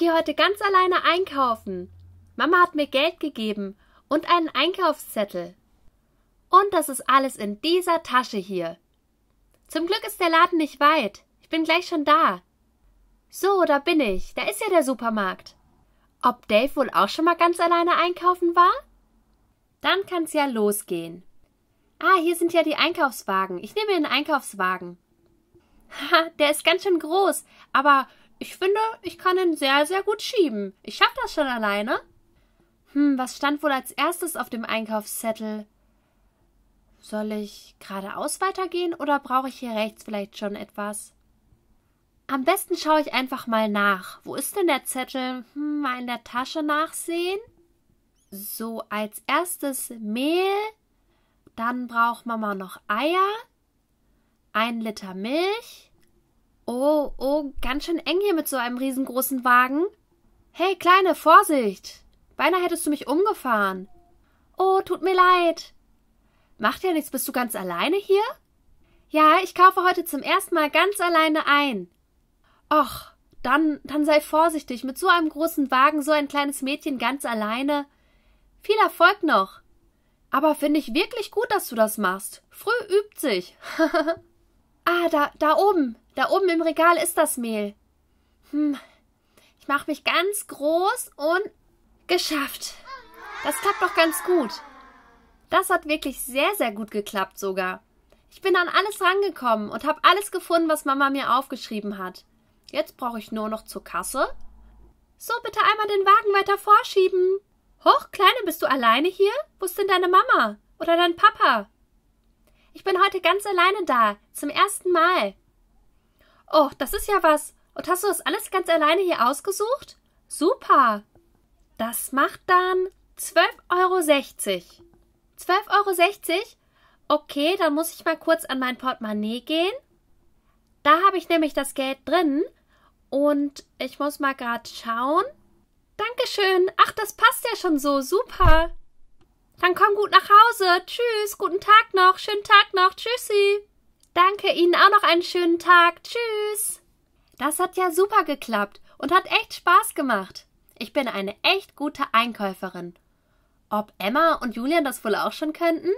gehe heute ganz alleine einkaufen. Mama hat mir Geld gegeben und einen Einkaufszettel. Und das ist alles in dieser Tasche hier. Zum Glück ist der Laden nicht weit. Ich bin gleich schon da. So, da bin ich. Da ist ja der Supermarkt. Ob Dave wohl auch schon mal ganz alleine einkaufen war? Dann kann's ja losgehen. Ah, hier sind ja die Einkaufswagen. Ich nehme den Einkaufswagen. Ha, der ist ganz schön groß, aber ich finde, ich kann ihn sehr, sehr gut schieben. Ich schaffe das schon alleine. Hm, was stand wohl als erstes auf dem Einkaufszettel? Soll ich geradeaus weitergehen oder brauche ich hier rechts vielleicht schon etwas? Am besten schaue ich einfach mal nach. Wo ist denn der Zettel? Hm, mal in der Tasche nachsehen. So, als erstes Mehl. Dann braucht Mama noch Eier. Ein Liter Milch. Oh, oh, ganz schön eng hier mit so einem riesengroßen Wagen. Hey, Kleine, Vorsicht! Beinahe hättest du mich umgefahren. Oh, tut mir leid. Macht ja nichts, bist du ganz alleine hier? Ja, ich kaufe heute zum ersten Mal ganz alleine ein. Och, dann, dann sei vorsichtig, mit so einem großen Wagen so ein kleines Mädchen ganz alleine. Viel Erfolg noch. Aber finde ich wirklich gut, dass du das machst. Früh übt sich. Ah, da, da oben, da oben im Regal ist das Mehl. Hm, ich mache mich ganz groß und geschafft. Das klappt doch ganz gut. Das hat wirklich sehr, sehr gut geklappt sogar. Ich bin an alles rangekommen und habe alles gefunden, was Mama mir aufgeschrieben hat. Jetzt brauche ich nur noch zur Kasse. So, bitte einmal den Wagen weiter vorschieben. Hoch, Kleine, bist du alleine hier? Wo ist denn deine Mama? Oder dein Papa? Ich bin heute ganz alleine da. Zum ersten Mal. Oh, das ist ja was. Und hast du das alles ganz alleine hier ausgesucht? Super. Das macht dann 12,60 Euro. 12,60 Euro? Okay, dann muss ich mal kurz an mein Portemonnaie gehen. Da habe ich nämlich das Geld drin. Und ich muss mal gerade schauen. Dankeschön. Ach, das passt ja schon so. Super. Dann komm gut nach Hause. Tschüss, guten Tag noch, schönen Tag noch, tschüssi. Danke Ihnen auch noch einen schönen Tag. Tschüss. Das hat ja super geklappt und hat echt Spaß gemacht. Ich bin eine echt gute Einkäuferin. Ob Emma und Julian das wohl auch schon könnten?